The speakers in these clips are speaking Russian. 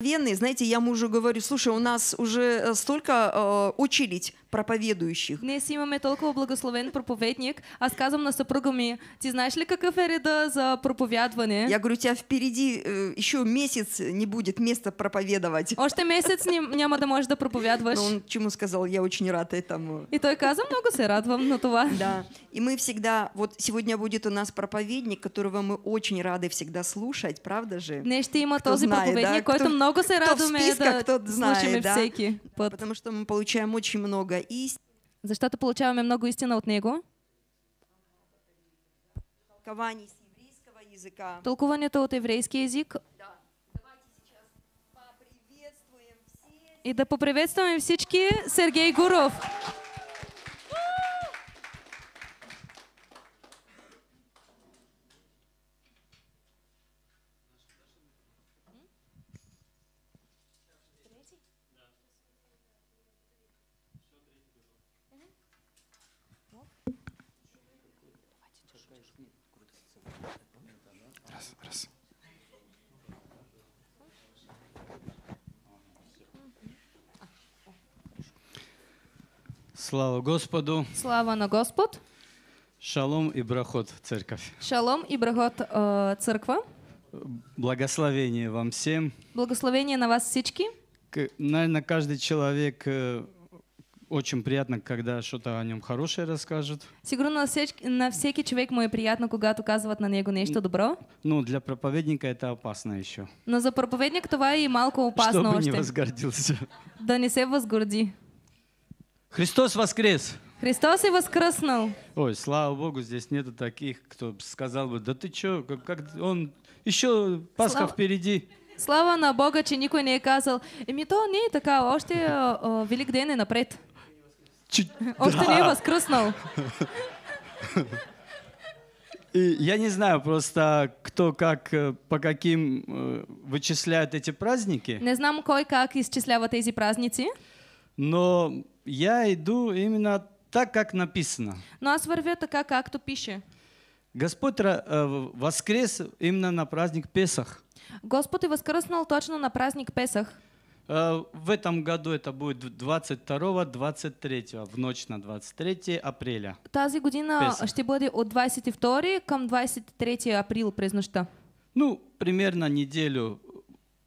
Вены, знаете, я мужу говорю, слушай, у нас уже э, столько э, очередь проповедующих. Днес имаме толкова благословен проповедник. а казвам на съпруга ми, ти знаеш ли какъв е реда за проповядване? Я говорю, у тебя впереди э, еще месяц не будет места проповедовать. Още месяц не, няма да можешь да проповядваш. Но он чему сказал, я очень рад этому. И той каза, много се вам на това. Да. И мы всегда, вот сегодня будет у нас проповедник, которого мы очень рады всегда слушать, правда же? Днес ще има този проповедник, който много много се радваме списка, да знае, слушаме да? всеки път. Потому что мы получаем очень много истин. Защото получаваме много истина от него. Толкование с еврейского языка. Толкуването от еврейски язик. Да. И да поприветстваме всички Сергей Гуров. Слава Господу! Слава на Господ! Шалом и брахот, церковь! Шалом и брахот, э, церква! Благословение вам всем! Благословение на вас всички! К, наверное, каждый человек э, очень приятно, когда что-то о нем хорошее расскажут. Сигурно на на всякий человек мое приятно, когда указывают на него нечто добро. Ну, для проповедника это опасно еще. Но за проповедник това и малко опасно. Чтобы не возгордился. Да не се возгорди. Христос воскрес! Христос и воскреснул. Ой, слава Богу, здесь нету таких, кто сказал бы, да ты чё, как, как он, еще Пасха слава... впереди. Слава на Бога, че никой не е И мне то не такая, така, още о, о, Велик ден е напред. Чи... още да. не е И я не знаю просто, кто как, э, по каким э, вычисляют эти праздники. Не знаю, кой как исчисляет эти праздники но я иду именно так, как написано. Но ну, аз вървя така, както пише. Господь э, воскрес именно на праздник Песах. Господь воскреснул точно на праздник Песах. Э, в этом году это будет 22-23, в ночь на 23 апреля. Тази година что будет бъде от 22 к 23 април през нощта. Ну, примерно неделю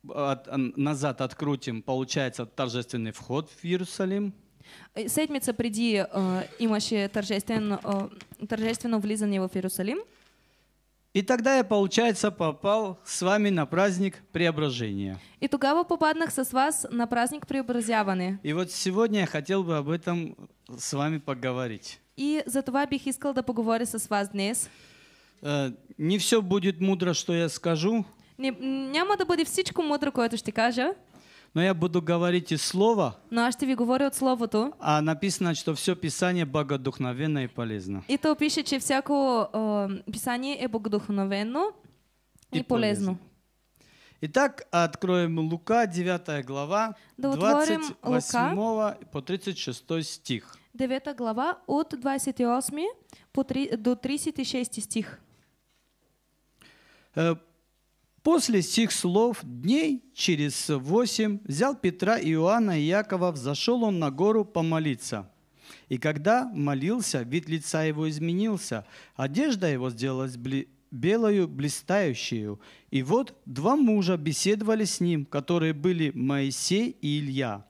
от, назад открутим, получается торжественный вход в Иерусалим. Седмица приди э, имаше торжествен, э, торжественно влизание в Иерусалим. И тогда я, получается, попал с вами на праздник преображения. И тогава попаднах со с вас на праздник преобразяваны. И вот сегодня я хотел бы об этом с вами поговорить. И за това бих искал да со с вас днес. Э, не все будет мудро, что я скажу. Не, няма да бъде всичко мъдро, което ще кажа. Но я буду говорить из слова. Но аз ще ви говоря от словото. А написано, что все писание богодухновенно и полезно. И то пише, че всяко э, писание е богодухновенно и, и полезно. полезно. Итак, откроем Лука, 9 глава, да 28 Лука, по 36 стих. 9 глава от 28 по 3, до 36 стих. Э, После сих слов дней через восемь взял Петра, и Иоанна и Якова, взошел он на гору помолиться. И когда молился, вид лица его изменился, одежда его сделалась бли белою блистающую. И вот два мужа беседовали с ним, которые были Моисей и Илья.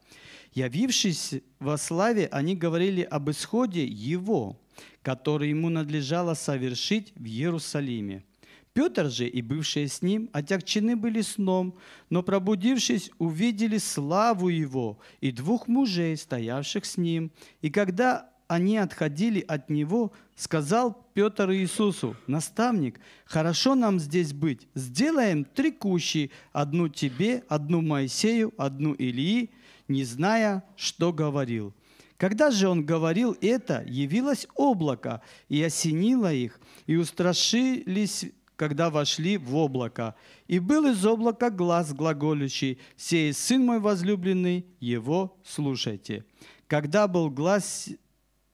Явившись во славе, они говорили об исходе его, который ему надлежало совершить в Иерусалиме. Петр же и бывшие с ним отягчены были сном, но пробудившись, увидели славу его и двух мужей, стоявших с ним. И когда они отходили от него, сказал Петр Иисусу, «Наставник, хорошо нам здесь быть, сделаем три кущи, одну тебе, одну Моисею, одну Илии, не зная, что говорил». Когда же он говорил это, явилось облако, и осенило их, и устрашились когда вошли в облако. И был из облака глаз глаголющий, «Сей сын мой возлюбленный, его слушайте». Когда был глаз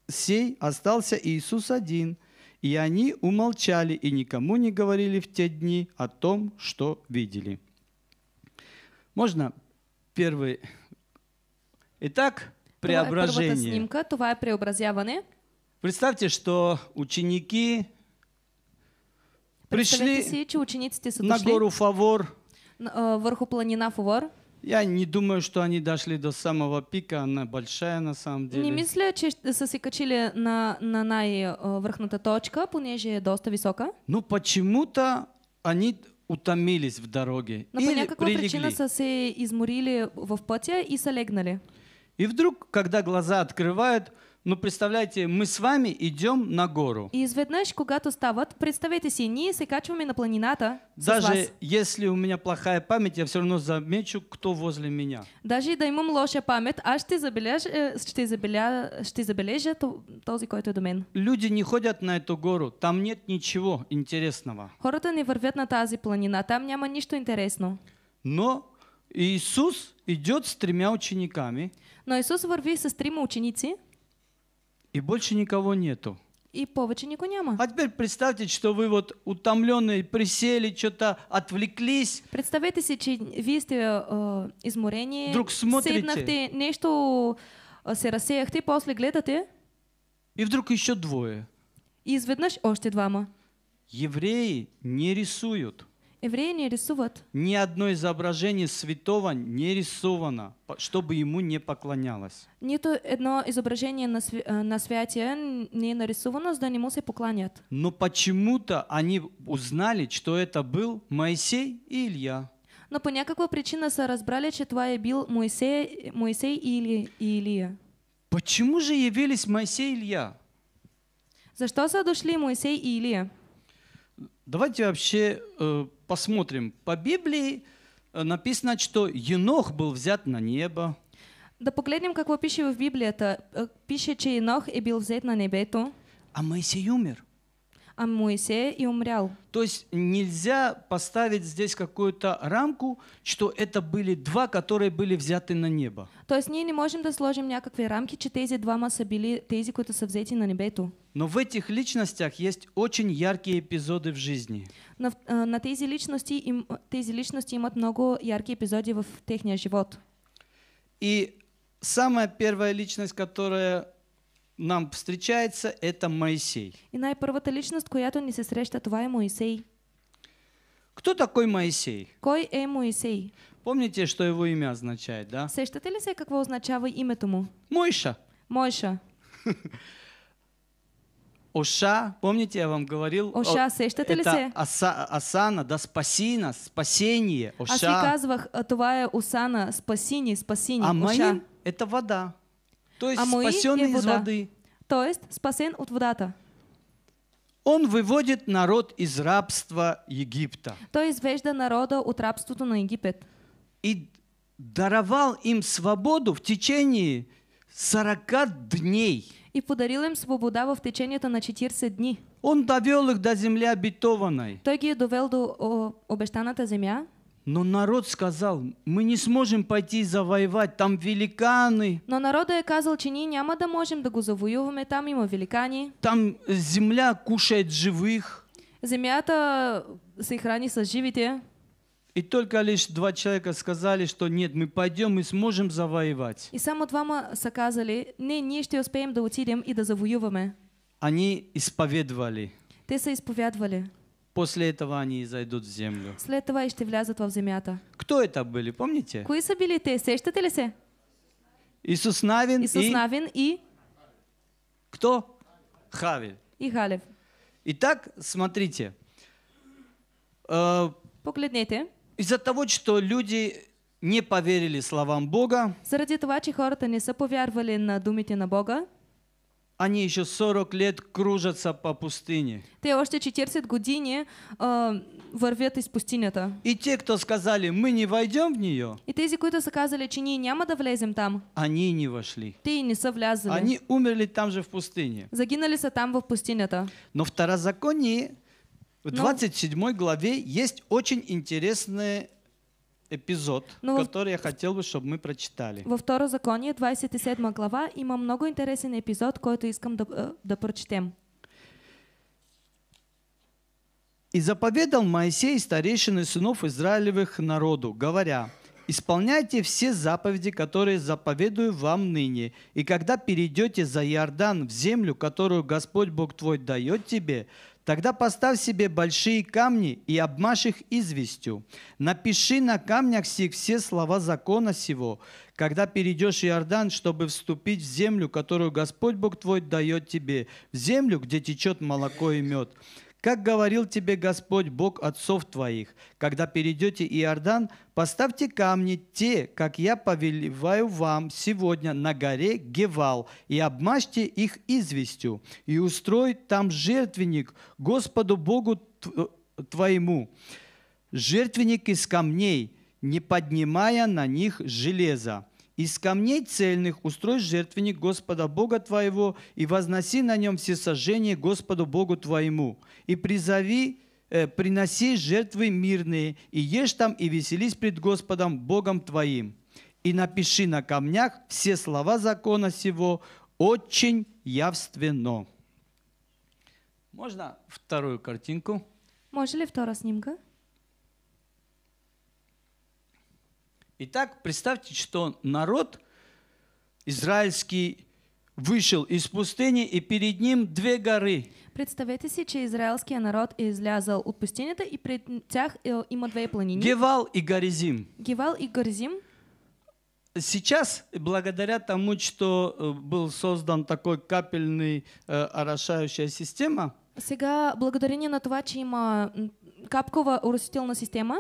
сей, остался Иисус один, и они умолчали и никому не говорили в те дни о том, что видели. Можно первый? Итак, преображение. Снимка, преобразяване. Представьте, что ученики пришли си, на гору Фавор. Э, Върху планина Фавор. Я не думаю, что они дошли до самого пика, она большая на самом деле. Не мисля, че са се качили на, на най-върхната э, точка, понеже е доста висока. Но ну, почему-то они утомились в дороге Но или по някаква прилегли. причина са се изморили в пътя и са легнали. И вдруг, когда глаза открывают, ну, представляете, мы с вами идем на гору. И изведнъж, когато стават, представите си, ние се качваме на планината Даже вас. если у меня плохая память, я все равно замечу, кто возле меня. Даже да имам лоша памет, аз ще забележа, ще забеля, ще забележа този, който е до мен. Люди не ходят на эту гору, там нет ничего интересного. Хората не вървят на тази планина, там няма нищо интересно. Но Иисус идет с тремя учениками. Но Иисус върви с трима ученици. И больше никого нету. И повече никого нема. А теперь представьте, что вы вот утомленные присели, что-то отвлеклись. Представете себе, че вие сте э, э изморени, Вдруг смотрите. седнахте, нещо э, се разсеяхте, после глядате. И вдруг еще двое. И изведнъж още двама. Евреи не рисуют. Евреи не рисуют. Ни одно изображение святого не рисовано, чтобы ему не поклонялось. Ни одно изображение на, свя э, на святе не нарисовано, за нему се поклонят. Но почему-то они узнали, что это был Моисей и Илья. Но по някаква причина са разбрали, что твое е бил Моисей, Моисей и, Или, и Илия. Почему же явились Моисей и Илья? За что са Моисей и Илия? Давайте вообще э, посмотрим по Библии, э, написано, что Енох был взят на небо. Да погледнем какво пише в Библии это э, Пише, че Енох и был взят на небето. А Моисей умер. А Моисей и умрял. То есть нельзя поставить здесь какую-то рамку, что это были два, которые были взяты на небо. То есть мы не можем да никакой рамки, что эти два са били тези, които са на небето. Но в этих личностях есть очень яркие эпизоды в жизни. на, на тези, личности, им, тези личности имат много яркие епизоди в техния живот. И самая первая личность, которая нам встречается, это Моисей. И най-първата личност, която ни се среща, това е Моисей. Кто такой Моисей? Кой е Моисей? Помните, что его имя означает, да? Сещате ли се какво означава името му? Мойша. Мойша. Оша, помните, я вам говорил? Оша, сещате ли се? Аса, асана, да спаси нас, спасение. Оша. А ви казвах, това е осана, спаси ни, А моим – это вода. То есть а спасенный из воды. То есть спасен от водата. Он выводит народ из рабства Египта. То Той извежда народа от рабството на Египет. И даровал им свободу в течение 40 дней. и подарил им свобода в теченията на 40 дни. Он довел их до земли обетованной. Той ги е довел до о, обещаната земя. Но народ сказал, мы не сможем пойти завоевать, там великаны. Но народа е казал, че ние няма да можем да го завоюваме, там има великани. Там земля кушает живых. Земята се храни с живите. И только лишь два человека сказали, что нет, мы пойдем, и сможем завоевать. И само двама са казали, не, ние успеем да отидем и да завоюваме. Они исповедовали. Те са изповядвали. После этого они зайдут в землю. После этого и ще влязат в земята. Кто это были, помните? Кои са били те? Сещате ли се? Иисус Навин и. Иисус Навин и... Кто? Хавель. И Халев. Итак, смотрите. Э, Поглядните. Из-за того, что люди не поверили словам Бога, заради това, че хората не са повярвали на думите на Бога, они еще 40 лет кружатся по пустыне. Те още 40 години э, вървят из то. И те, кто сказали, мы не войдем в нее. И те, които са казали, че ние няма да влезем там. Они не вошли. Ты не са Они умерли там же в пустыне. Загинали са там в то. Но второзаконие в 27 ну. главе есть очень интересный эпизод, Но ну, который я хотел бы, чтобы мы прочитали. Во Второзаконие, 27 глава, има много интересен эпизод, который искам да, а, да прочетем. «И заповедал Моисей старейшины сынов Израилевых народу, говоря, «Исполняйте все заповеди, которые заповедую вам ныне, и когда перейдете за Иордан в землю, которую Господь Бог твой дает тебе, Тогда поставь себе большие камни и обмажь их известью. Напиши на камнях сих все слова закона сего, когда перейдешь Иордан, чтобы вступить в землю, которую Господь Бог твой дает тебе, в землю, где течет молоко и мед как говорил тебе Господь Бог отцов твоих, когда перейдете Иордан, поставьте камни те, как я повелеваю вам сегодня на горе Гевал, и обмажьте их известью, и устрой там жертвенник Господу Богу твоему, жертвенник из камней, не поднимая на них железа из камней цельных устрой жертвенник Господа Бога твоего и возноси на нем все сожжения Господу Богу твоему. И призови, э, приноси жертвы мирные, и ешь там, и веселись пред Господом Богом твоим. И напиши на камнях все слова закона сего очень явственно. Можно вторую картинку? Можно ли вторая снимка? Итак, представьте, что народ израильский вышел из пустыни, и перед ним две горы. Представете себе, че израилския народ е излязал от пустинята и перед тях э, има две планини. Гевал и Горизим. Гевал и Горизим. Сейчас, благодаря тому, что э, был создан такой капельный э, орошающая система, Сега, благодарение на това, че има капкова оросителна система,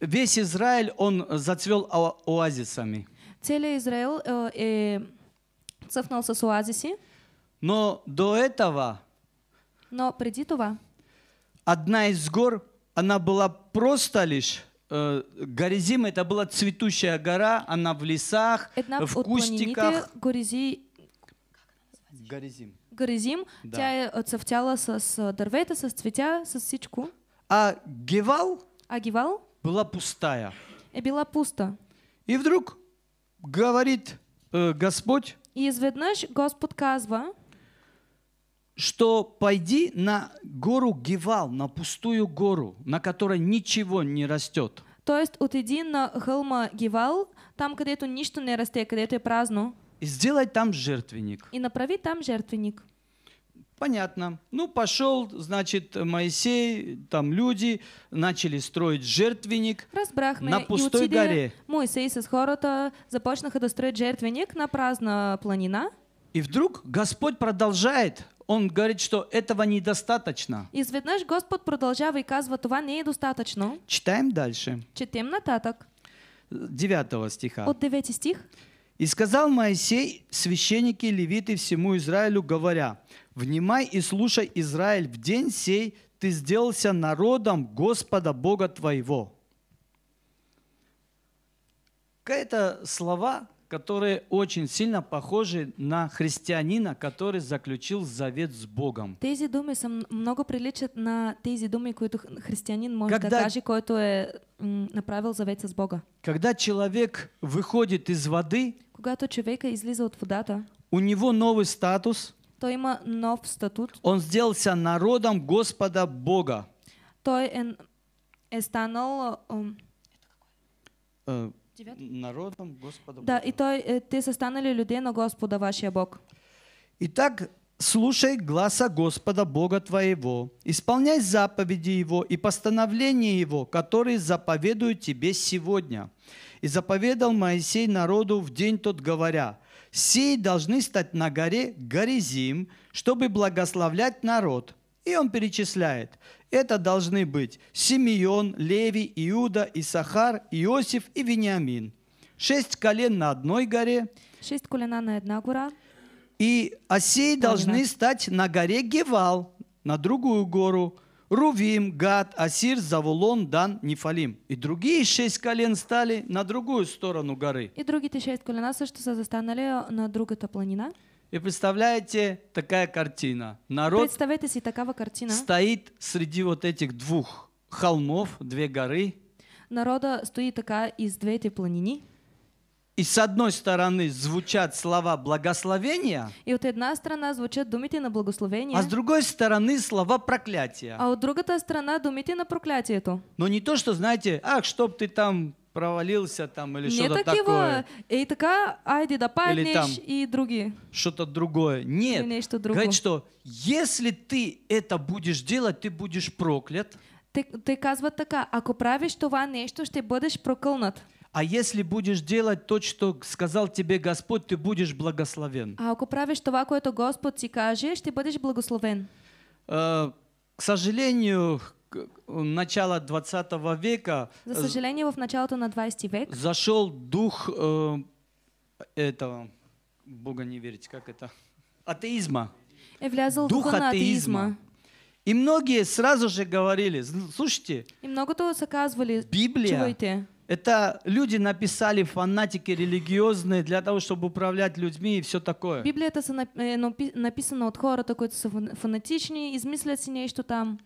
весь Израиль, он зацвел оазисами. Целый Израиль э, э, с оазиси. Но до этого... Но преди това... Одна из гор, она была просто лишь э, Горизим это была цветущая гора, она в лесах, Една в кустиках. Горизи... Горизим. Горизим, да. тя е э, цъфтяла с дървета, со цветя, со всичко. А Гевал? А Гевал? была пустая. И была пусто. И вдруг говорит э, Господь. И изведнаж Господь казва. Что пойди на гору Гевал, на пустую гору, на которой ничего не растет. То есть отиди на холма Гевал, там, където ничто не растет, където е празно. И сделай там жертвенник. И направи там жертвенник. Понятно. Ну, пошел, значит, Моисей, там люди начали строить жертвенник Разбрахме. на пустой горе. Моисей с хорото започнаха да строить жертвенник на праздна планина. И вдруг Господь продолжает. Он говорит, что этого недостаточно. Изведнаж Господь продолжает и казва, това не достаточно. Читаем дальше. Читаем нататък. 9 стиха. От 9 стих. «И сказал Моисей, священники, левиты всему Израилю, говоря, «Внимай и слушай, Израиль, в день сей ты сделался народом Господа Бога твоего». Какие-то слова, которые очень сильно похожи на христианина, который заключил завет с Богом. Тези думи са много приличат на тези думи, които християнин може когда, да каже, който е направил завет с Бога. Когда человек выходит из воды, когато човека излиза от водата, у него новый статус, той има нов статут. Он сделался народом Господа Бога. Той е, е станал... А, э, народом Господа Бога. Да, и той, е, те са станали людей на Господа вашия Бог. Итак, слушай гласа Господа Бога твоего, исполняй заповеди Его и постановления Его, которые заповедуют тебе сегодня. И заповедал Моисей народу в день тот, говоря – Сей должны стать на горе Горизим, чтобы благословлять народ. И он перечисляет. Это должны быть Симеон, Леви, Иуда, Исахар, Иосиф и Вениамин. Шесть колен на одной горе. Шесть колена на одна гора. И осей должны стать на горе Гевал, на другую гору. Рувим, Гад, Асир, Завулон, Дан, Нефалим. И другие шесть колен стали на другую сторону горы. И другие шесть колена что са застанали на другую планина. И представляете, такая картина. Народ Представете си такава картина. стоит среди вот этих двух холмов, две горы. Народа стоит такая из двете планини. И с одной стороны звучат слова благословения, и от одна сторона звучат думите на благословение, а с другой стороны слова проклятия. А от другой сторона, думите на проклятие эту. Но не то, что знаете, ах, чтоб ты там провалился там или что-то такое. И такая, айди да или там и другие. Что-то другое. Нет. Что Говорит, что если ты это будешь делать, ты будешь проклят. Ты те казват такая, ако правиш това нещо, ще бъдеш прокълнат. А если будешь делать то, что сказал тебе Господь, ты будешь благословен. А ако правиш това, което Господ ти каже, ще бъдеш благословен. А, к сожалению, начало 20 века. За сожалению, в началото на 20 век. Зашел дух э, этого Бога не верить, как это? Атеизма. И влязал дух атеизма. атеизма. И многие сразу же говорили, слушайте. И много то заказывали. Библия. Чуйте это люди написали фанатики религиозные для того, чтобы управлять людьми и все такое. Библия это э, ну, написано от хората, които са фанатични, измислят си нещо там.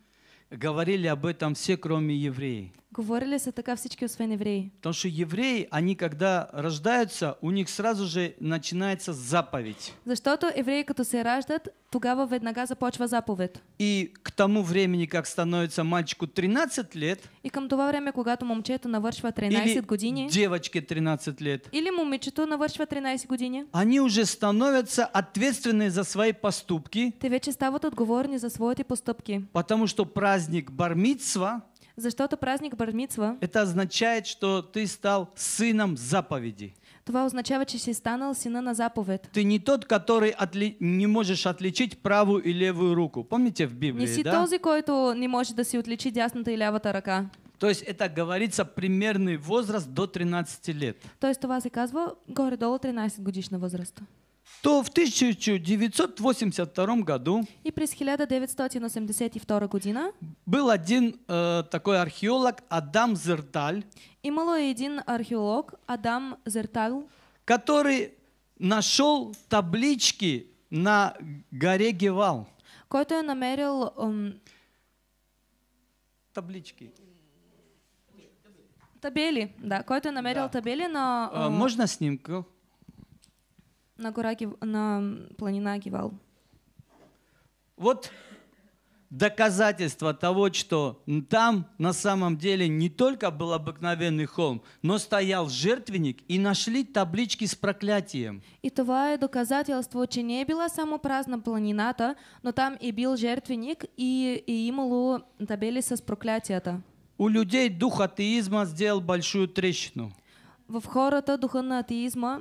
Говорили об этом все, кроме евреев. Говорили са така всички, освен евреи. Потому что евреи, они когда рождаются, у них сразу же начинается заповедь. Защото евреи, като се раждат, тогава веднага започва заповед. И к тому времени, как становится мальчику 13 лет, и към това време, когато момчето навършва 13 или години, девочке 13 лет, или момичето навършва 13 години, они уже становятся ответственны за свои поступки, те вече стават отговорни за своите поступки. Потому что праздник бармитсва, за что-то праздник Бармитсва. Это означает, что ты стал сыном заповеди. Това означава, че си станал сина на заповед. Ты не тот, который отли... не можешь отличить правую и левую руку. Помните в Библии, не си да? този, който не може да си отличи дясната и лявата ръка. То есть это говорится примерный возраст до 13 лет. То есть това се казва горе-долу 13 годишна възраст то в 1982 году и през 1982 година был один э, такой археолог Адам Зерталь. Имало один археолог Адам Зерталь, который нашел таблички на горе Гевал. Който е намерил эм, таблички. Табели, да, който то намерил табели на... А, э... Можно снимку? на, гора, на планина Гивал. Вот доказательство того, что там на самом деле не только был обыкновенный холм, но стоял жертвенник и нашли таблички с проклятием. И то е доказателство, че не била само праздно планината, но там и бил жертвенник и, и имало табели с проклятията. У людей дух атеизма сделал большую трещину в хората духа на атеизма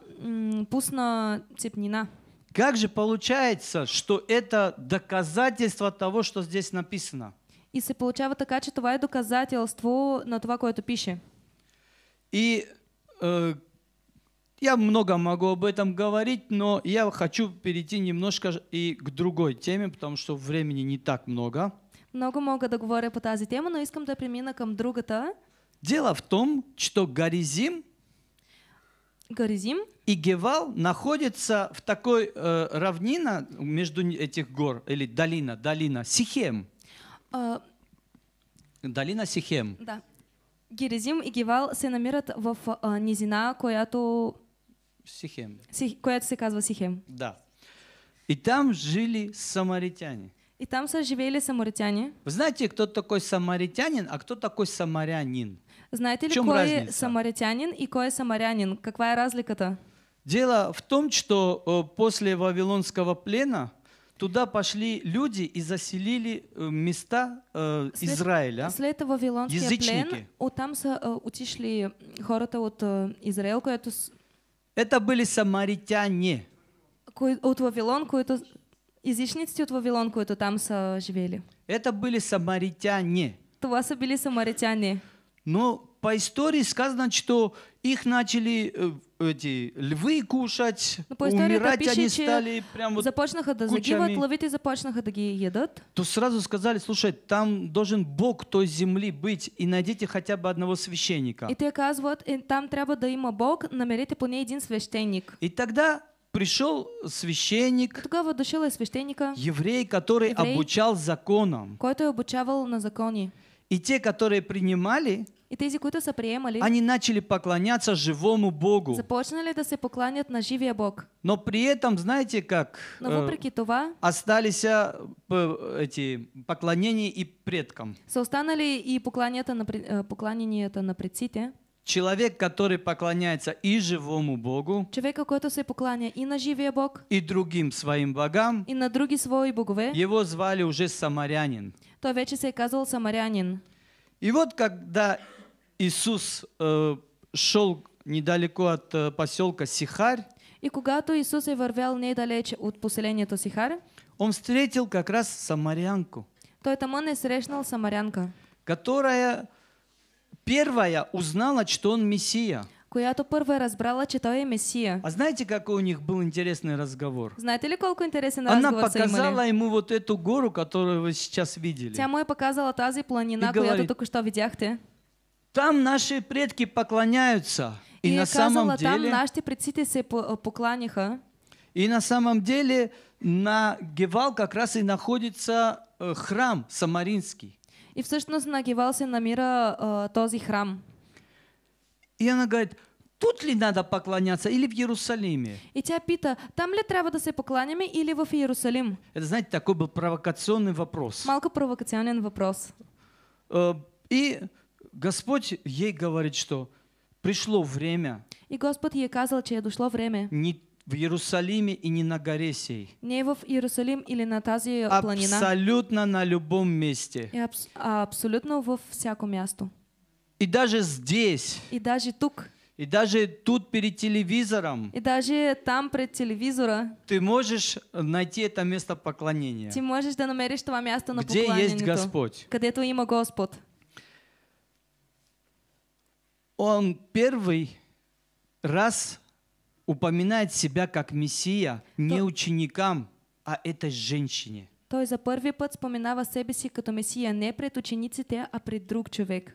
пусна цепнина. Как же получается, что это доказательство того, что здесь написано? И се получава така, че това е доказателство на това, което пише. И э, я много могу об этом говорить, но я хочу перейти немножко и к другой теме, потому что времени не так много. Много мога да говоря по тази тема, но искам да премина към другата. Дело в том, что горизим Горизим. И Гевал находится в такой э, равнина между этих гор, или долина, долина Сихем. Э, долина Сихем. Да. Герезим и Гевал се намират в э, низина, която... Сихем. Сих, която се казва Сихем. Да. И там жили самаритяне. И там соживели самаритяне. Вы знаете, кто такой самаритянин, а кто такой самарянин? Знаете ли, кой разница? самаритянин и кой самарянин? Какая разлика-то? Дело в том, что э, после Вавилонского плена туда пошли люди и заселили э, места э, Израиля. след, Израиля. След Вавилонския язычники. плен, оттам са э, отишли хората от э, Израил, което... Это были самаритяне. Кои, от Вавилон, които... Язычниците от Вавилон, които там са живели. Это были самаритяне. Това са били самаритяни. Но по истории сказано, что их начали э, эти львы кушать, ну, по умирать пише, они стали прям вот започнаха загибают, и започнаха такие едят. То сразу сказали, слушай, там должен Бог той земли быть, и найдите хотя бы одного священника. И ты казват, там треба да има Бог, намерите поне один священник. И тогда пришел священник, Тогава дошел священника, еврей, который еврей, обучал законам. Който обучавал на законе. И те, которые принимали, и тези, които са приемали, они начали поклоняться живому Богу. Започнали да се покланят на живия Бог. Но при этом, знаете как? Но э, въпреки това, остались э, эти поклонения и предкам. Са останали и покланията на, э, поклоненията на предците. Человек, который поклоняется и живому Богу, Человека, който се покланя и на живия Бог, и другим своим богам, и на други свои богове, его звали уже самарянин то вече се е казал самарянин. И вот когда Иисус э, шел недалеко от э, поселка Сихарь, и когато Иисус е вървял недалече от поселението Сихар, он встретил как раз самарянку. То это е срещнал самарянка, которая первая узнала, что он Мессия която първа е разбрала, че той е Месия. А знаете, какой у них был интересный разговор? Знаете ли, колко интересен разговор Она показала ему вот эту гору, которую вы сейчас видели. Тя му е показала тази планина, И която говорит, току-що видяхте. Там наши предки поклоняются. И, И е на самом казала, там наши предки, предците се по- э, покланиха. И на самом деле на Гевал как раз и находится э, храм самаринский. И всъщност на Гевал се намира а, този храм. И она говорит, тут ли надо поклоняться или в Иерусалиме? И тебя пита, там ли треба да се покланяме или в Иерусалим? Это, знаете, такой был провокационный вопрос. Малко провокационный вопрос. Э, и Господь ей говорит, что пришло время. И Господь ей сказал, что че дошло время. Не в Иерусалиме и не на горе сей. Не в Иерусалим или на тази планина. Абсолютно на любом месте. И абс абсолютно во всяком месту. И даже здесь. И даже тут. И даже тут перед телевизором. И даже там пред телевизора. Ты можешь найти это место поклонения. Ты можешь да намеришь това место на Где есть Господь. Където имя Господь. Он первый раз упоминает себя как Мессия не ученикам, а этой женщине. Той за първи път споменава себе си как Мессия не пред учениците, а пред друг человек.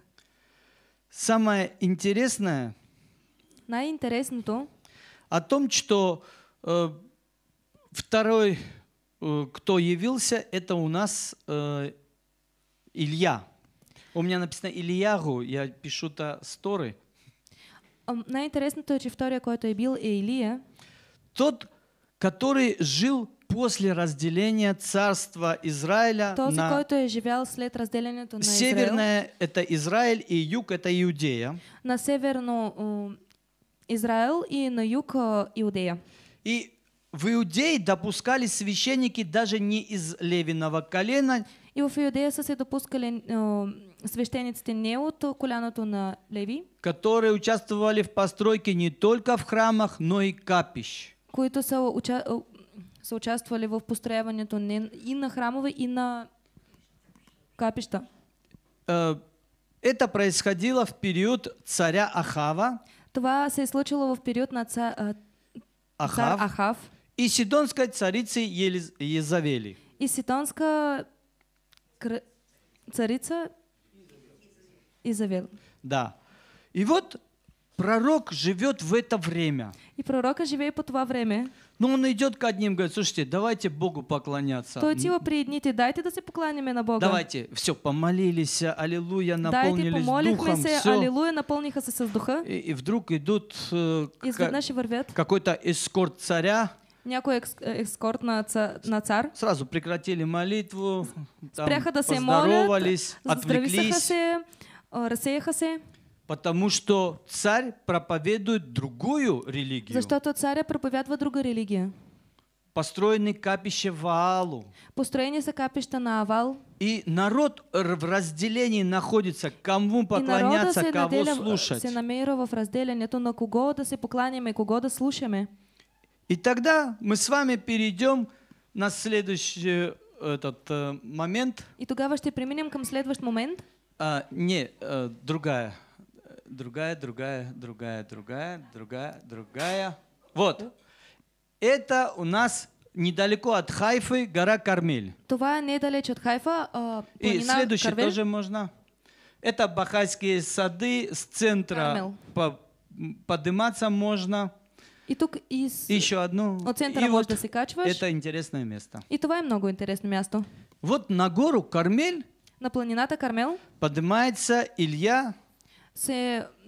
Самое интересное Най-интересното о том, что э, второй, э, кто явился, это у нас э, Илья. У меня написано Ильягу, я пишу-то сторы. най то, что второй, втория, это е бил, е Тот, который жил после разделения царства Израиля Този, на... който е след на Израил. Северная – это Израиль, и юг – это Иудея. На северно Израиль и на юг а, Иудея. И в Иудеи допускали священники даже не из левиного колена. И в Иудея са се допускали а, священиците не от коляното на Леви. Которые участвовали в постройке не только в храмах, но и капищ. Които са уча а, са участвали в построяването и на храмове, и на капища. Это происходило в период царя Ахава. Това се е случило в период на ца а, Ахав, цар Ахав. И сидонской царицы Елизавели. И сидонская кр... царица Изавел. Да. И вот пророк живет в это время. И пророк живет по това время. Но он идет к одним, говорит, слушайте, давайте Богу поклоняться. То его приедните, дайте да се покланяме на Бога. Давайте, все, помолились, аллилуйя, наполнились дайте, помолихме духом, се, аллилуйя, наполниха се духа. И, и вдруг идут э, какой-то эскорт царя, някой э, эскорт на, на цар. Сразу прекратили молитву, там, Спряха да се молят, отвлеклись. Се, разсеяха се. Потому что царь проповедует другую религию. Защото царя проповядва другую религию. Построенный капище Ваалу. Построение са капища на Авал. И народ в разделении находится, кому поклоняться, и кого наделя, слушать. Се намира в разделении то на кого да се и кого да слушаме. И тогда мы с вами перейдем на следующий э, этот э, момент. И тогава ще применим к следующему момент. А, не, э, другая другая, другая, другая, другая, другая, другая. Вот. Это у нас недалеко от Хайфы гора Кармель. Това недалеко от Хайфа, uh, И следующий Карвель. тоже можно. Это Бахайские сады с центра по, подниматься можно. И тут из... Еще одну. От центра и вот Это интересное место. И това много интересно място. Вот на гору Кармель. На планината Кармел. Поднимается Илья се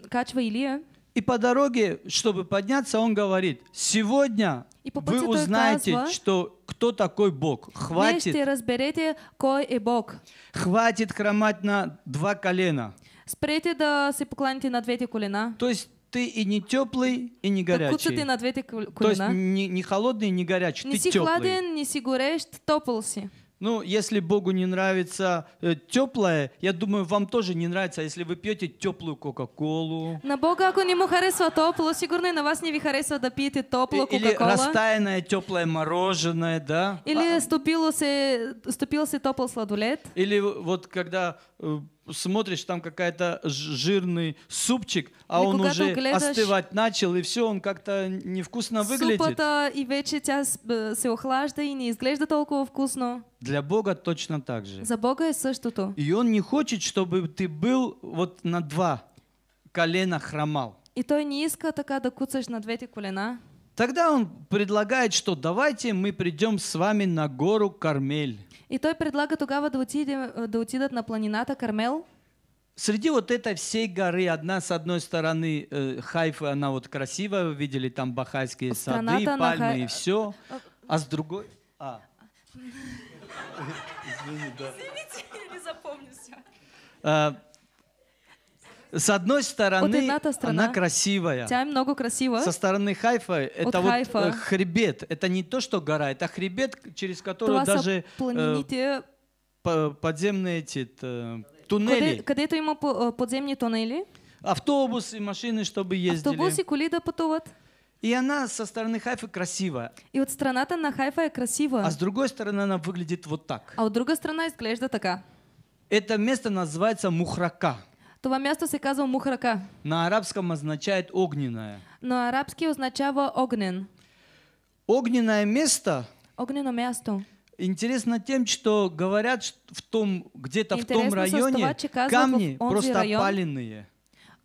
э, качва Илия. И по дороге, чтобы подняться, он говорит, сегодня и по вы узнаете, казва, что кто такой Бог. Хватит. разберете, кой е Бог. Хватит хромать на два колена. Спрете да се покланите на двете колена. То есть ты и не теплый, и не горячий. Да, ты на двете колена. То есть не, не холодный, не горячий, не ты си теплый. Не си хладен, не си горещ, топъл си. Ну, если Богу не нравится э, теплое, я думаю, вам тоже не нравится, если вы пьете теплую Кока-Колу. На Бога, ако не му харесва топло, сигурно на вас не ви харесва да пиете топло Кока-Кола. Или растаянное теплое мороженое, да? Или а- ступило се, ступил топл сладулет? Или вот когда э, смотришь, там какая-то жирный супчик, а он уже остывать начал, и все, он как-то невкусно выглядит. Супата и вече тя се охлажда и не изглежда толкова вкусно. Для Бога точно так же. За Бога е същото. И он не хочет, чтобы ты был вот на два колена хромал. И той не иска така да куцаш на двете колена. Тогда он предлагает, что давайте мы придем с вами на гору Кармель. И той предлагает тогава да, отиде, э, да отидат на планината Кармел. Среди вот этой всей горы, одна с одной стороны э, Хайфа, она вот красивая, вы видели там бахайские Страната сады, пальмы Хай... и все, э, а с другой... А. Извини, да. Извините, я не запомню все. Э, с одной стороны, она красивая. Тя много красиво. Со стороны Хайфа это вот Хайфа. Э, хребет. Это не то, что гора, это хребет, через который даже э, подземные эти э, туннели. Когда это има подземные туннели? Автобусы, машины, чтобы ездили. Автобусы, кули да потуват. И она со стороны Хайфа красивая. И вот страна-то на Хайфа красивая. А с другой стороны она выглядит вот так. А вот другая сторона изглежда такая. Это место называется Мухрака. Това място се казва Мухрака. На арабском означает огненное. На арабски означава огнен. Огненное место. Огнено място. Интересно тем, что говорят в том, где-то в том районе това, камни просто район, опаленные.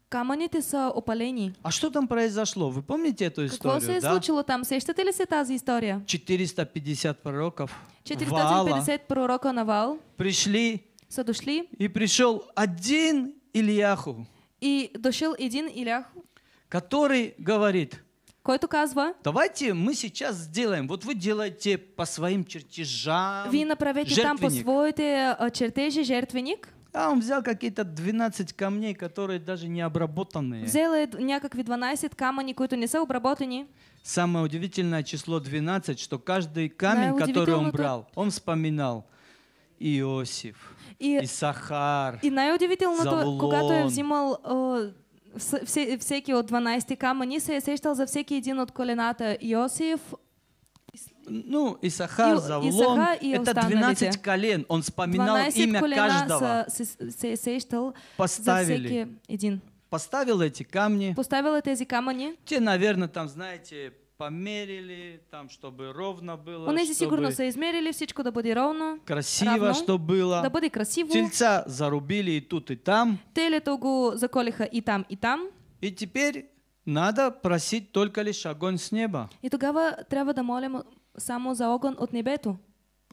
Камъните са опалени. А что там произошло? Вы помните эту историю? Какво се е да? случило там? Сещате ли се тази история? 450 пророков 450 Вала пророка на Вал пришли са дошли и пришел один Ильяху. И дошел один Ильяху. Который говорит. Кое-то казва. Давайте мы сейчас сделаем. Вот вы делаете по своим чертежам. Вы направите там по своите э, чертежи жертвенник. А он взял какие-то 12 камней, которые даже не обработанные. Взял някакви 12 камней, которые не са обработаны. Самое удивительное число 12, что каждый камень, который он брал, он вспоминал Иосиф. И, сахар, и най-удивителното, Завулон. когато е взимал все, всеки от 12 камъни, се е сещал за всеки един от колената. Йосиф, ну, Исахар, Завулон, завлон. и это 12 колен. Он вспоминал имя каждого. Се, се, Поставили. За всеки Поставил эти камни. Поставил эти камни. Те, наверное, там, знаете, померили, там, чтобы ровно было. Вони зі сигурно се измерили, всичко да будет ровно. Красиво, равно, что было. Да будет красиво. Тельца зарубили и тут, и там. Телето го заколиха и там, и там. И теперь надо просить только лишь огонь с неба. И тогава трябва да молим само за огонь от небету.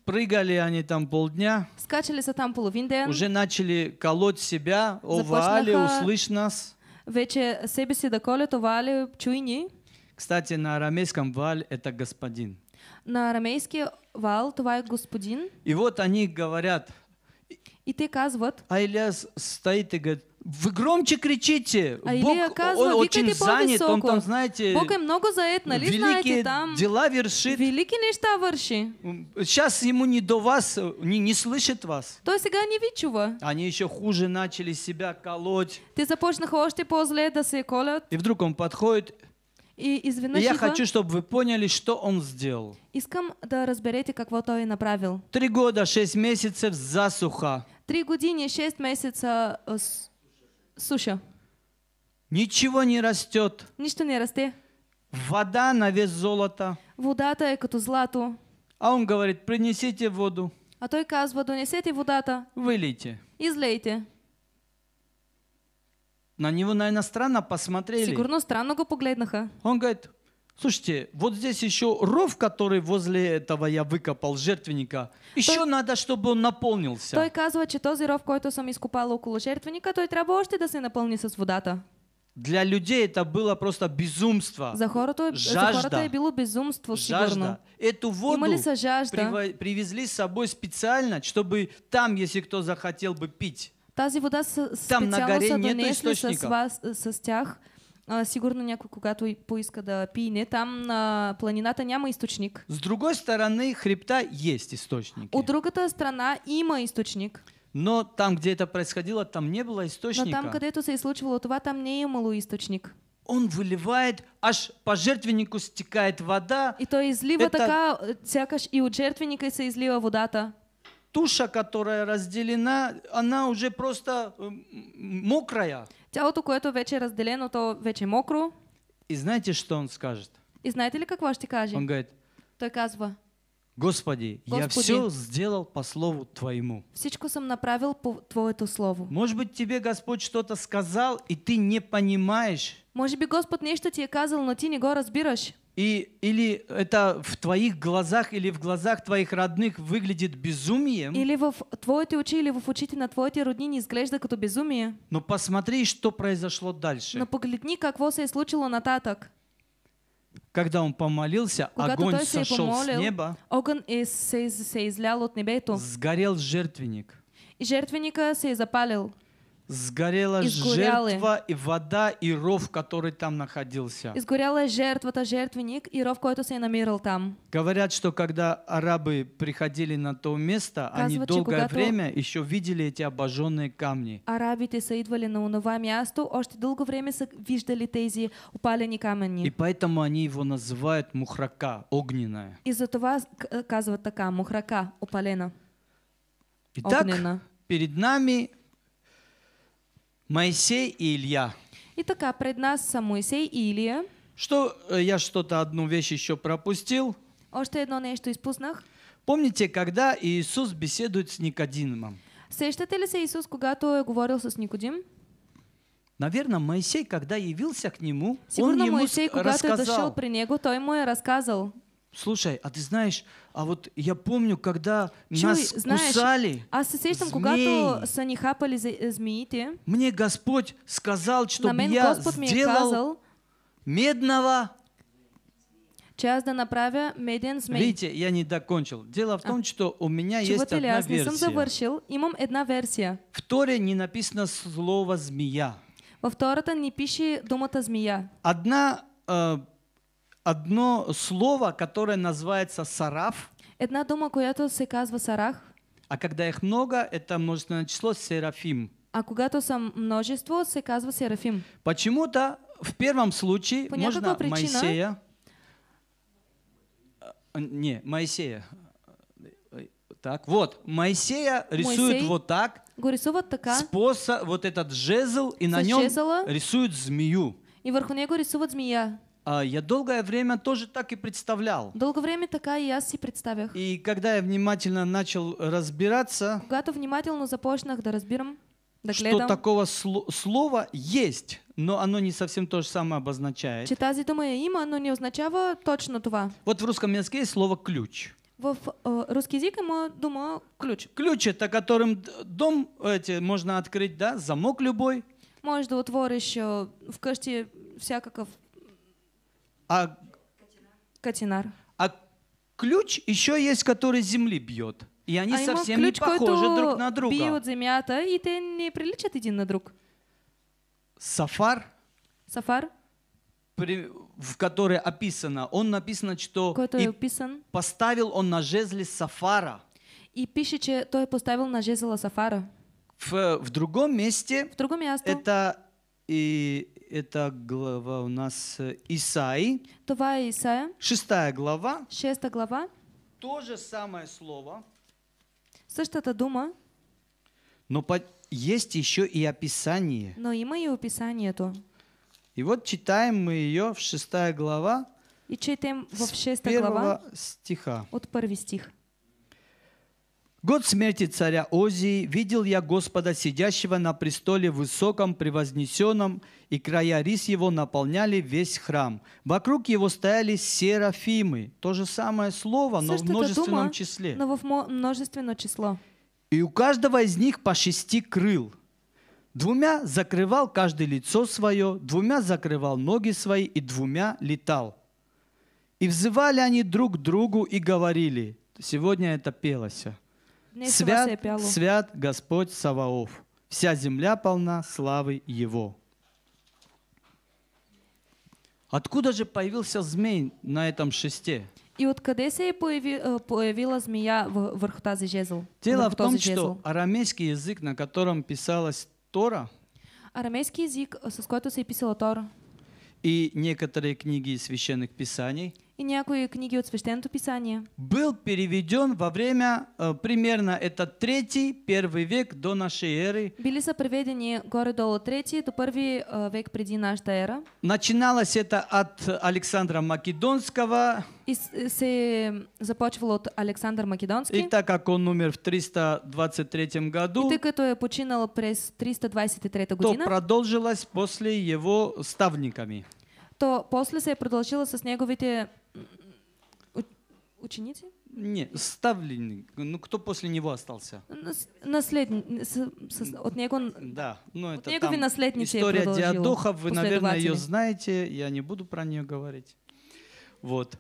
Прыгали они там полдня. Скачали са там половин ден. Уже начали колоть себя. О, Вали, услышь нас. Вече себе си да колят, овали, чуй ни. Кстати, на арамейском валь это господин. На арамейске вал твой господин. И вот они говорят. И ты казвот. А Ильяс стоит и говорит, вы громче кричите. А Бог казва, он очень занят, он там, знаете, Бог им много заед, нали, великие знаете, там дела вершит. Великие нечто верши. Сейчас ему не до вас, не, не слышит вас. То есть сега не ви Они еще хуже начали себя колоть. Ты започнаха още по-зле да се колят. И вдруг он подходит и, извинете, я хочу, чтобы вы поняли, что он сделал. Искам да разберете, как вот той направил. Три года, шесть месяцев засуха. Три години, шесть месяцев э, суша. Ничего не растет. Ничто не растет. Вода на вес золота. Водата и като злату. А он говорит, принесите воду. А той казва, донесете водата. Вылейте. Излейте. На него, наверное, странно посмотрели. Сигурно странно го погледнаха. Он говорит, слушайте, вот здесь еще ров, который возле этого я выкопал, жертвенника, еще той... надо, чтобы он наполнился. Той казва, че този ров, който сам искупал около жертвенника, той трябва още да се напълни с водата. Для людей это было просто безумство. За хората, жажда. За хората е било безумство, жажда. сигурно. Эту воду жажда? привезли с собой специально, чтобы там, если кто захотел бы пить. Тази вода са, Там на горе са донесли с, вас, с тях. А, сигурно някой, когато поиска да пине, там на планината няма източник. С другой стороны хребта есть источник. От другата страна има източник. Но там, где это происходило, там не было источника. Но там, където се е случвало това, там не имало источник. Он выливает, аж по жертвеннику стекает вода. И то излива это... така, сякаш и у жертвенника се излива водата туша, которая разделена, она уже просто э, мокрая. Тялото, което вече е разделено, то вече е мокро. И знаете, что он скажет? И знаете ли какво ще каже? Он говорит, той казва, Господи, Господи, я все сделал по слову Твоему. Всичко сам направил по Твоето слову. Может быть, тебе Господь что-то сказал, и ты не понимаешь. Может быть, Господь нечто тебе казал, но ты не го разбираешь и, или это в твоих глазах или в глазах твоих родных выглядит безумием. Или в твоите очи или в очите на родни не изглежда като безумие. Но посмотри, что произошло дальше. Но погледни, как вот е случило на татак. Когда он помолился, Когато огонь сошел помолил, с неба. Огонь е, се, се излял от небето. Сгорел жертвенник. И жертвенника се запалил сгорела Изгоряли. жертва, и вода, и ров, который там находился. Изгоряла жертва-то жертвенник, и ров, который се намирал там. Говорят, что когда арабы приходили на то место, Казва, они долгое время еще видели эти обожженные камни. Арабы, те идвали на онова място, още долго время са виждали тези упалени камни. И поэтому они его называют мухрака, огненная. Из-за того, казват така, мухрака, упалена. Итак, огнена. перед нами Моисей и Илья. Итак, пред нас Моисей и Илья. Что э, я что-то одну вещь еще пропустил? О, что одно нечто из изпуснах. Помните, когда Иисус беседует с Никодимом? Сещате ли се Иисус, когда то говорил с Никодим? Наверное, Моисей, когда явился к нему, Сигурно он ему Моисей, когато рассказал. е дошъл при него, той му е разказал. Слушай, а ты знаешь, а вот я помню, когда Чуй, нас кусали аз се сещам, когато мне Господь сказал, чтобы я Господ сделал казал, медного че да направя меден змей. Видите, я не докончил. Дело в а. том, а. что у меня Чего есть одна версия. Не съм имам една версия. В Торе не написано слово «змея». Во втората не пиши, думата «змея». Одна э, одно слово, которое называется сараф. Една дума, която се казва сарах. А когда их много, это множественное число серафим. А когато са множество, се казва серафим. Почему-то в первом случае По можно причина... Моисея... А, не, Моисея. Так, вот, Моисея рисуют Моисей вот так. Го рисуват така. Споса, вот этот жезл, и на нем жезла, рисуют змею. И върху него рисуват змея. А, я долгое время тоже так и представлял. Долгое время така и аз си представях. И когда я внимательно начал разбираться, когато внимательно запошных да разбирам, да гледам, что такого сло слова есть, но оно не совсем то же самое обозначает. Че думаю, има, но не означава точно това. Вот в русском языке есть слово «ключ». В э, русский язык има думаю Ключ — это которым дом эти, можно открыть, да, замок любой. Можешь да отворишь э, в вкъщи всякаков. А... Катинар. А ключ еще есть, который земли бьет. И они а совсем ключ, не похожи друг на друга. Бьют земята, и ты не приличат один на друг. Сафар. Сафар. При, в которой описано, он написано, что и описан? поставил он на жезле Сафара. И пишет, что той поставил на жезле Сафара. В, в другом месте в другом месте. это и это глава у нас э, Исаи. Това Исаия. Шестая глава. Шестая глава. То же самое слово. что Същата дума. Но по... есть еще и описание. Но и има и описанието. И вот читаем мы ее в шестая глава. И читаем в шестая глава. стиха. От первый стих. Год смерти царя Озии видел я Господа, сидящего на престоле высоком, превознесенном, и края рис его наполняли весь храм. Вокруг его стояли серафимы. То же самое слово, но в множественном числе. Но в множественное число. И у каждого из них по шести крыл. Двумя закрывал каждое лицо свое, двумя закрывал ноги свои и двумя летал. И взывали они друг к другу и говорили, сегодня это пелось, «Свят, свят Господь Саваоф, вся земля полна славы Его». Откуда же появился змей на этом шесте? И вот когда се появи, появила змея вверх тази жезл? Дело в том, что арамейский язык, на котором писалась Тора, арамейский язык, с которым писала Тора, и некоторые книги священных писаний – и някои книги от Свещеното Писание. Был переведен во время э, примерно это третий первый век до нашей эры. Были са преведени горе-долу третий до первый э, век преди нашей ера. Начиналось это от Александра Македонского. И э, се започвало от Александр Македонский. И так как он умер в 323 году, и тъй это е починал през 323 година, то продолжилось после его ставниками. то после се продолжило продължила с неговите Ученицы? Не, ставленник. Ну, кто после него остался? Наследник. От него... Да, но ну, это от там история диадохов. Вы, наверное, ее знаете. Я не буду про нее говорить. Вот.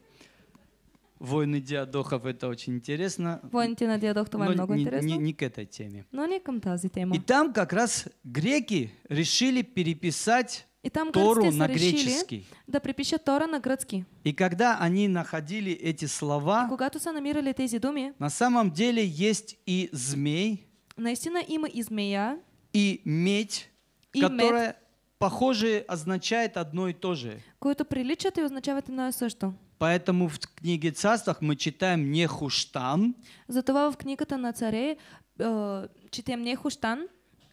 Войны диадохов — это очень интересно. Войны на диадох — это много не, интересно. Не, не к этой теме. Но не к этой теме. И там как раз греки решили переписать и там Тору на решили, греческий. Да припишет Тора на грецкий. И когда они находили эти слова, и думи, на самом деле есть и змей, наистина има и змея, и медь, и которая мед, похоже означает одно и то же. Кое-то приличат и означает одно и то же. Поэтому в книге царствах мы читаем нехуштан. Затова в книгата на царе э, читаем нехуштан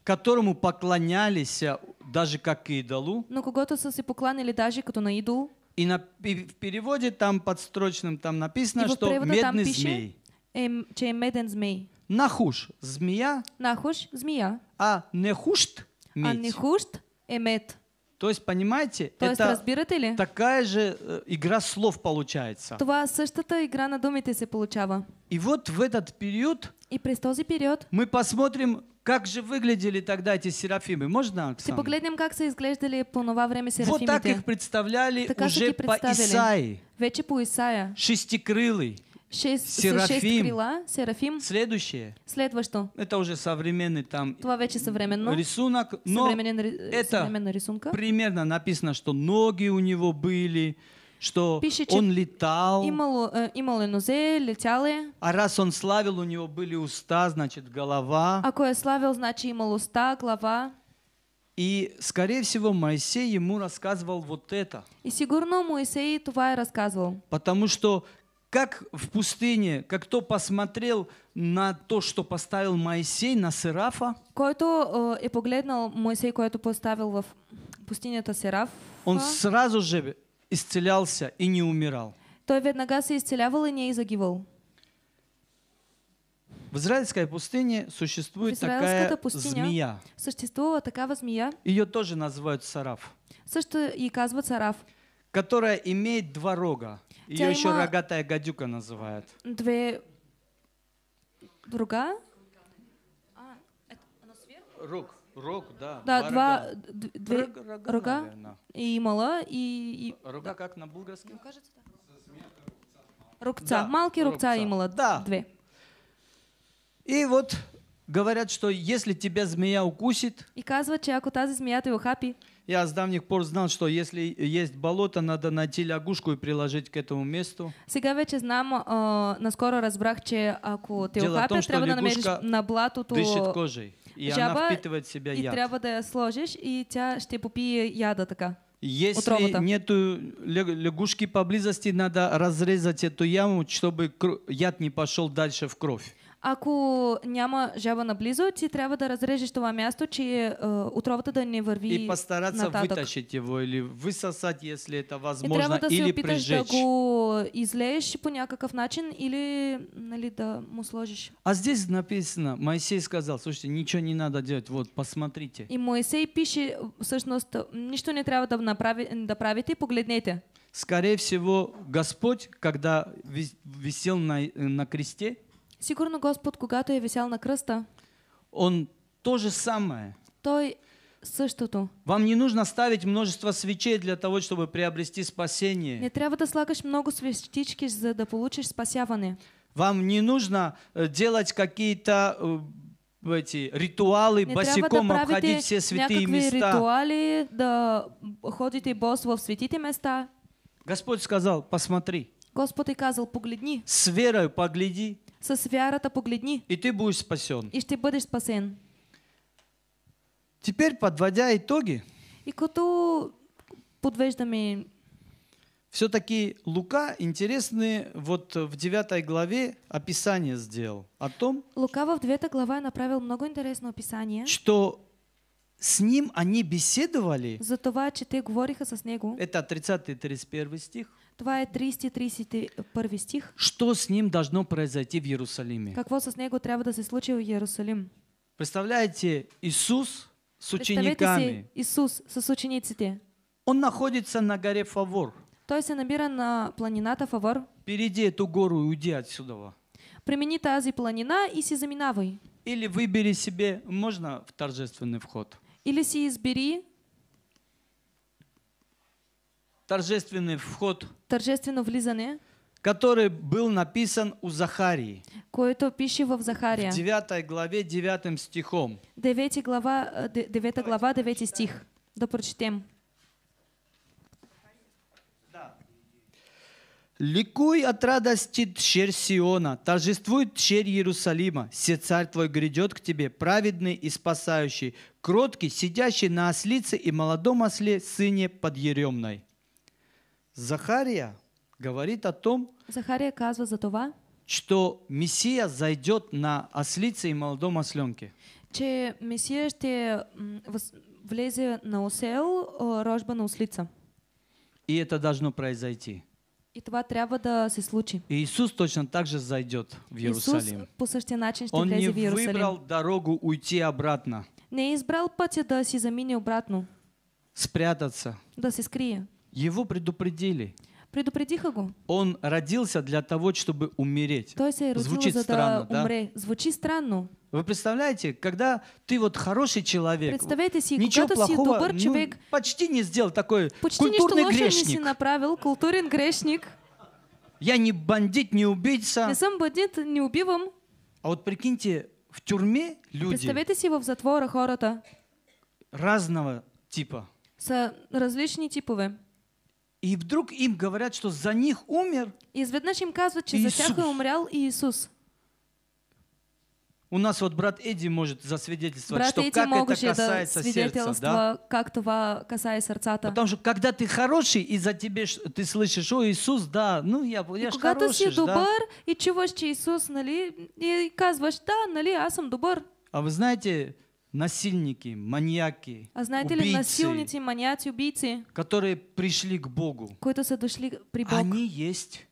которому поклонялись э, даже как идолу. Но когото са се поклонили даже кто на идол. И, на, и в переводе там подстрочным там написано, что медный змей. Е, эм, че е меден змей. Нахуш – змея. Нахуш – змея. А нехушт – медь. А нехушт – е мед. То есть, понимаете, То это разбирателі? такая же э, игра слов получается. Това същата игра на думите се получала? И вот в этот период И през период мы посмотрим, как же выглядели тогда эти серафимы. Можно, Оксана? Ще погледнем как са изглеждали по това време серафимите. Вот так их представляли така уже по Исаии. Вече по Исаия. Шестикрылый. Шест, Серафим. крила, Серафим. Следующее. Следващо. Это уже современный там Това рисунок, но это рисунка. примерно написано, что ноги у него были, что Пише, он летал. Имало, э, имало нозе, А раз он славил, у него были уста, значит голова. А кое славил, значит имал уста, голова. И, скорее всего, Моисей ему рассказывал вот это. И сигурно Моисей това рассказывал. Потому что как в пустыне, как кто посмотрел на то, что поставил Моисей, на Серафа. Който э, и погледнал Моисей, който поставил в пустыне пустинята Сераф. Он сразу же исцелялся и не умирал. Той веднага се исцелявал и не изагивал. В израильской пустыне существует такая змея. Существовала такая змея. Ее тоже называют Сараф. Също и казват Сараф которая имеет два рога. Ее еще рогатая гадюка называют. Две рога? А, это Рог. Рог, да. Да, два, два рога, рога, рога, рога и мала, и... и рога да. как на булгарском? Ну, кажется, да. Рукца, да, малки рукца, рукца и мала, да. две. И вот говорят, что если тебя змея укусит... И казва, че ако тази змея те ухапи... Я с давних пор знал, что если есть болото, надо найти лягушку и приложить к этому месту. Сега вече знам, э, наскоро разбрах, че ако те ухапят, трябва да намериш на блатото дышит кожей, и жаба, она впитывает в себя яд. И трябва да я сложишь, и тя ще попие яда така. Если нету лягушки поблизости, надо разрезать эту яму, чтобы яд не пошел дальше в кровь ако няма жаба наблизо, ти трябва да разрежеш това място, че е, отровата да не върви И постараться вытащить его или высосать, если это возможно, да или прижечь. опиташ прижечь. да го излееш по някакъв начин или нали, да му сложиш. А здесь написано, Моисей сказал, слушайте, ничего не надо делать, вот, посмотрите. И Моисей пише, всъщност, нищо не трябва да, направи, да правите, погледнете. Скорее всего, Господь, когда висел на, на кресте, Сигурно Господ, когато е висял на кръста, Он то же самое. Той същото. Вам не нужно ставить множество свечей для того, чтобы приобрести спасение. Не трябва да слагаш много свещички, за да получиш спасяване. Вам не нужно э, делать какие-то э, эти ритуалы, не босиком да обходить все святые места. ритуали, да ходите бос в святите места. Господь сказал, посмотри. Господь и казал, поглядни. С верою погляди. С вярата погледни. И ты будешь спасен. И ты будешь спасен. Теперь, подводя итоги, и като подвеждаме все-таки Лука интересные вот в 9 главе описание сделал о том, Лука в 9 главе направил много интересного описания, что с ним они беседовали. За това, че те говориха с него. Это 30-31 стих. Това е 331 стих. Что с ним должно произойти в Иерусалиме? Какво с него трябва да се случи в Иерусалим? Представляете, Иисус с учениками. Иисус с учениците. Он находится на горе Фавор. Той се набира на планината Фавор. Перейди эту гору и уйди отсюда. Примени тази планина и си заминавай. Или выбери себе, можно в торжественный вход? Или си избери торжественный вход, торжествено влизане, который был написан у Захарии, което пише в Захария, в 9 главе 9 стихом. 9 глава, 9 э, глава, 9 стих. Да прочтем. Ликуй от радости, тщерь Сиона, торжествуй, тщерь Иерусалима. Все царь твой грядет к тебе, праведный и спасающий, кроткий, сидящий на ослице и молодом осле, сыне подъеремной. Захария говорит о том, Захария казва за това, что Мессия зайдет на ослице и молодом осленке. Че Мессия ще влезе на осел, рожба на ослица. И это должно произойти. И това трябва да се случи. И Иисус точно так же зайдет в Иерусалим. Иисус по същия начин ще Он влезе в Иерусалим. Он не выбрал дорогу уйти обратно. Не избрал пътя да си замине обратно. Спрятаться. Да се скрие. Его предупредили. Предупреди Хагу. Он родился для того, чтобы умереть. То есть Звучит странно, да? Умре. Звучит странно. Вы представляете, когда ты вот хороший человек, Представляете себе, ничего плохого добр ну, человек, почти не сделал такой почти культурный грешник. Почти направил, культурен грешник. Я не бандит, не убийца. Я сам бандит, не убивом. А вот прикиньте, в тюрьме люди... Представляете себе в затворах хорота. Разного типа. Са различные типовые. И вдруг им говорят, что за них умер И им казват, че за тях умрял Иисус. У нас вот брат Эдди может засвидетельствовать, Брат что Ети как это касается сердца, да? свидетелства как това касае сърцата. Потому что когда ты хороший, и за тебе ты слышишь, о, Иисус, да, ну я, я ж Когато хороший, си ж, да. добър и чуваш, че Иисус нали, и казваш, да, нали, аз сам добър. А вы знаете, насильники, маньяки, а знаете убийцы, ли, насильники, маньяки, убийцы, которые пришли к Богу, дошли при Бог, они есть.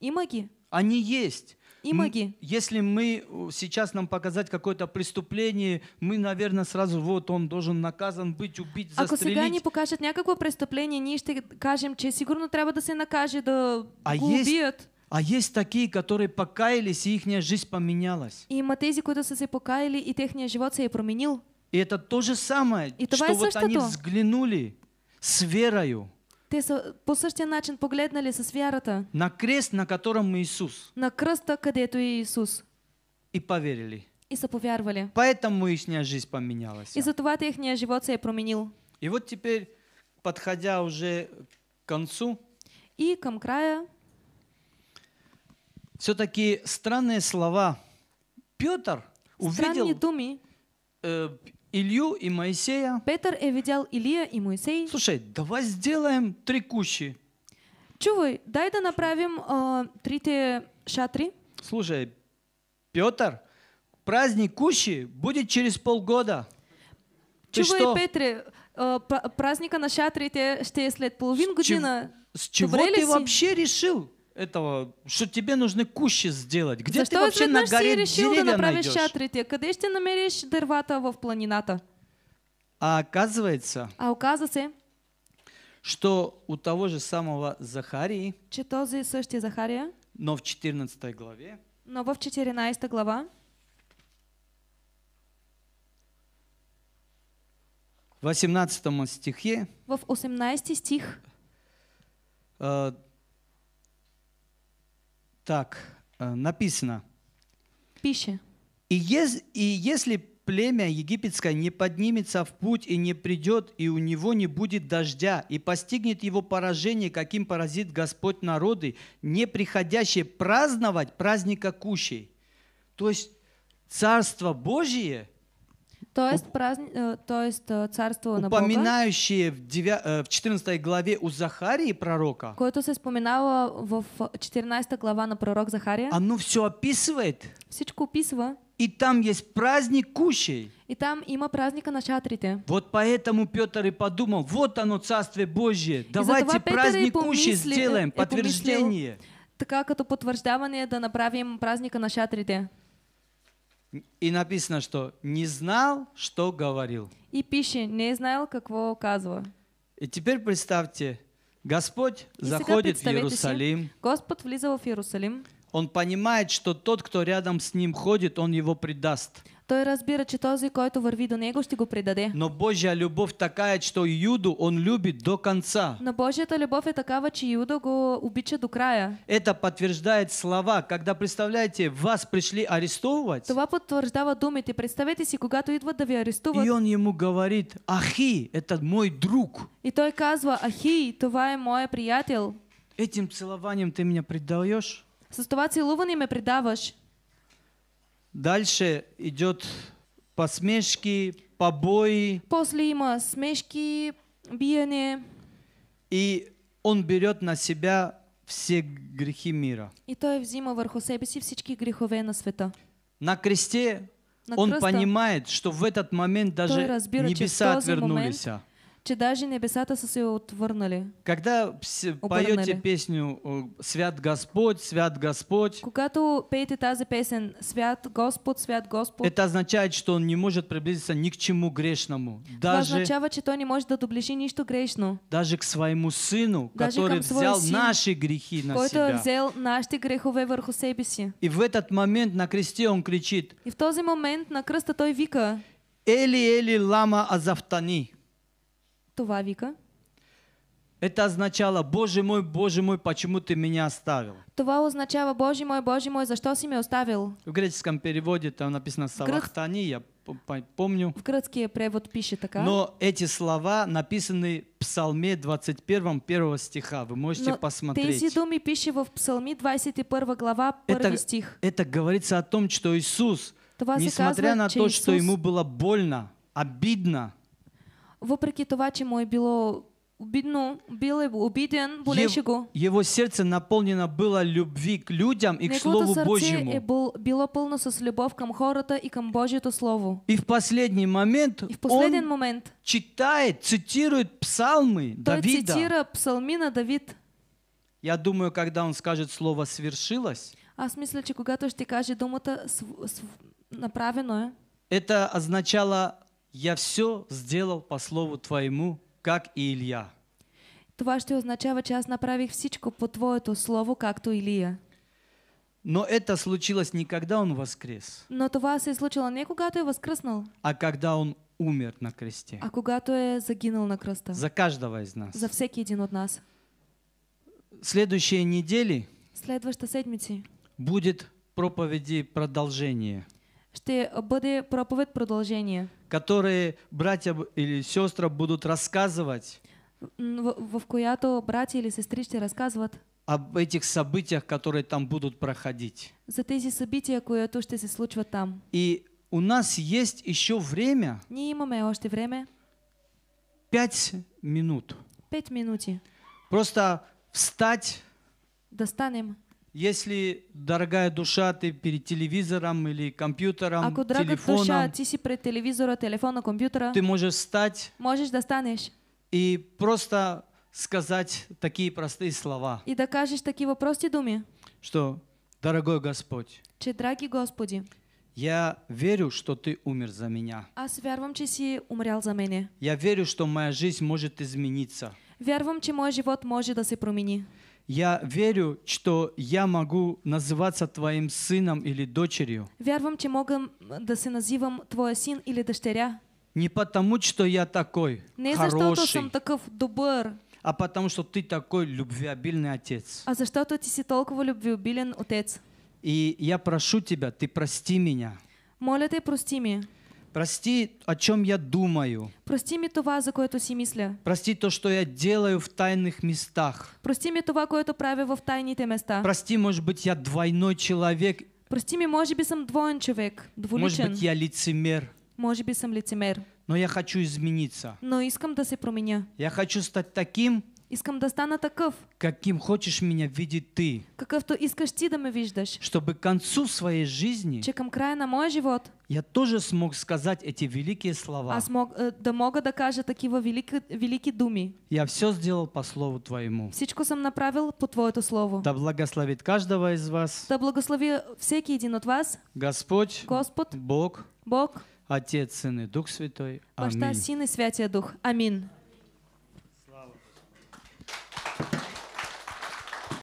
И маги. Они есть. И Имаги. Если мы э, сейчас нам показать какое-то преступление, мы, наверное, сразу вот он должен наказан быть, убить, застрелить. А сега они покажут никакого преступления, ние ще кажем, че сигурно трябва да се накаже, да а го есть, а есть такие, которые покаялись, и их жизнь поменялась. И тези, които са се покаяли, и техния живот се променил. И это то же самое, и что вот они взглянули с верою. Те са по същия начин погледнали с вярата. На крест, на котором Иисус. На кръста, където е Иисус. И поверили. И са повярвали. Поэтому их жизнь поменялась. И затова техния живот се е променил. И вот теперь, подходя уже к концу, и към края, все-таки странные слова. Петр увидел думи. Э, Илью и Моисея. Петр э, и видел Илия и Моисея. Слушай, давай сделаем три кущи. Чувай, дай да направим э, трите шатри. Слушай, Петр, праздник кущи будет через полгода. Чувай, Ты Петре, э, праздника на шатрите ще след половин година. С чего Добре ты вообще решил? этого, что тебе нужны кущи сделать. Где За ты вообще на горе решил да направиш шатрите? Къде ще намериш дървата в планината? А оказывается, а оказывается, что у того же самого Захарии, че този същия Захария, но в 14 главе, но в 14 глава, в 18 стихе, в 18 стих, э, так, э, написано. Пища. И, ез, и если племя египетское не поднимется в путь и не придет, и у него не будет дождя, и постигнет его поражение, каким поразит Господь народы, не приходящие праздновать праздника кущей. То есть Царство Божие – то есть, празд... Э, то есть э, царство на Бога. Упоминающее в, 14 э, главе у Захарии пророка. Което се споменало в 14 глава на пророк Захария. Оно все описывает. Всичко описва. И там есть праздник кущей. И там има праздника на шатрите. Вот поэтому Петр и подумал, вот оно Царствие Божие давайте праздник кущей сделаем, подтверждение. Така като потвърждаване да направим празника на шатрите. И написано, что не знал, что говорил. И пищи не знал, как его указывал. И теперь представьте, Господь И заходит в Иерусалим. Господь влезал в Иерусалим. Он понимает, что тот, кто рядом с ним ходит, он его предаст. Той разбира, че този, който върви до него, ще го предаде. Но Божия любов такая, е, че Юду он любит до конца. Но Божията любов е такава, че Юда го обича до края. Это подтверждает слова, когда, представляете, вас пришли арестовывать. Това потвърждава думите. Представете си, когато идват да ви арестуват. И он ему говорит, Ахи, это мой друг. И той казва, Ахи, това е моя приятел. Этим целованием ты меня предаешь? С това целуване ме предаваш. Дальше идет посмешки, побои. После има смешки, биение. И он берет на себя все грехи мира. И то и взима върху себе си всички грехове на света. На кресте на он кръста, понимает, что в этот момент даже разбира, небеса отвернулись. Момент, че даже небесата са се отвърнали. Когда поете песню «Свят Господь, Свят Господь», когато пеете тази песен «Свят Господь, Свят Господь. это означает, что он не может приблизиться ни к чему грешному. Даже, означава, че той не може да доближи нищо грешно. Даже к своему сыну, который взял син, наши грехи на който себя. взял нашите грехове върху себе си. И в этот момент на кресте он кричит. И в този момент на кресте той вика. Эли, эли, лама азавтани. Това вика. Это означало, Боже мой, Боже мой, почему ты меня оставил? Това означало, Боже мой, Боже мой, за что си меня оставил? В греческом переводе там написано «салахтани», я помню. В грецкий перевод пишет така. Но эти слова написаны в Псалме 21, 1 стиха. Вы можете Но посмотреть. Тези думи пишет в Псалме 21 глава, 1 это, стих. Это говорится о том, что Иисус, Това несмотря казва, на то, Иисус... что ему было больно, обидно, Въпреки това, че му е било обидно, обиден, болеше Его сердце наполнено было любви к людям и к Слову Божьему. Е был, было полно с любовь към хората и към Божьето Слово. И в последний момент и в последний он момент читает, цитирует псалмы Той Давида. цитира псалмина Давид. Я думаю, когда он скажет слово «свершилось», А смысле, мисля, че когато ще каже думата направено направленное? это означало я все сделал по слову Твоему, как и Илья. Това ще означава, че аз направих всичко по Твоето слово, както Илия. Но это случилось не когда он воскрес. Но това се случило не когато е воскреснал. А когда он умер на кресте. А когато е загинал на кръста. За каждого из нас. За всеки един от нас. Следующие недели Следваща седмици будет проповеди продолжение ще буде проповедь продолжение? Которые братья или сестры будут рассказывать. В, в то братья или сестрички рассказывают об этих событиях, которые там будут проходить. За эти события, които ще се случват там. И у нас есть еще время. Ние имаме още время? Пять минут. Пять минут. Просто встать. Да если, дорогая душа, ты перед телевизором или компьютером, Ако, телефоном, душа, ти телевизора, телефона, компютера, ты можешь стать можешь да и просто сказать такие простые слова. И да кажеш такива думи. Что, дорогой Господь, че, драги Господи, я верю, что ты умер за меня. Аз вярвам, че си умрял за меня. Я верю, что моя жизнь может измениться. Вярвам, че моя живот может да се промени. Я верю, что я могу называться твоим сыном или дочерью. Вярвам, че могам да се називам твоя син или дъщеря. Не потому, что я такой Не хороший. защото съм такъв добър. А потому, что ты такой любвеобильный отец. А защото ти си толкова любвеобилен отец. И я прошу тебя, ты прости меня. Моля ты прости меня. Прости, о чем я думаю. Прости ми това, за което си мисля. Прости то, что я делаю в тайных местах. Прости ми това, то правя в тайните места. Прости, может быть, я двойной человек. Прости ми, может быть, съм двоен человек. двуличен. Может быть, я лицемер. Может быть, съм лицемер. Но я хочу измениться. Но искам да се променя. Я хочу стать таким, Искам да стана таков. Каким хочешь меня видеть ты. Каков то искаш ти да ме виждаш. Чтобы к концу своей жизни. Че към края на моя живот я тоже смог сказать эти великие слова. Аз мог, э, да мога да кажа такива велики, велики думи. Я все сделал по слову Твоему. Всичко сам направил по Твоето слову. Да благословит каждого из вас. Да благослови всякий един от вас. Господь, Господь Бог, Бог, Отец, Сын и Дух Святой. Аминь. Башта, Сын и Святия Дух. Аминь. Слава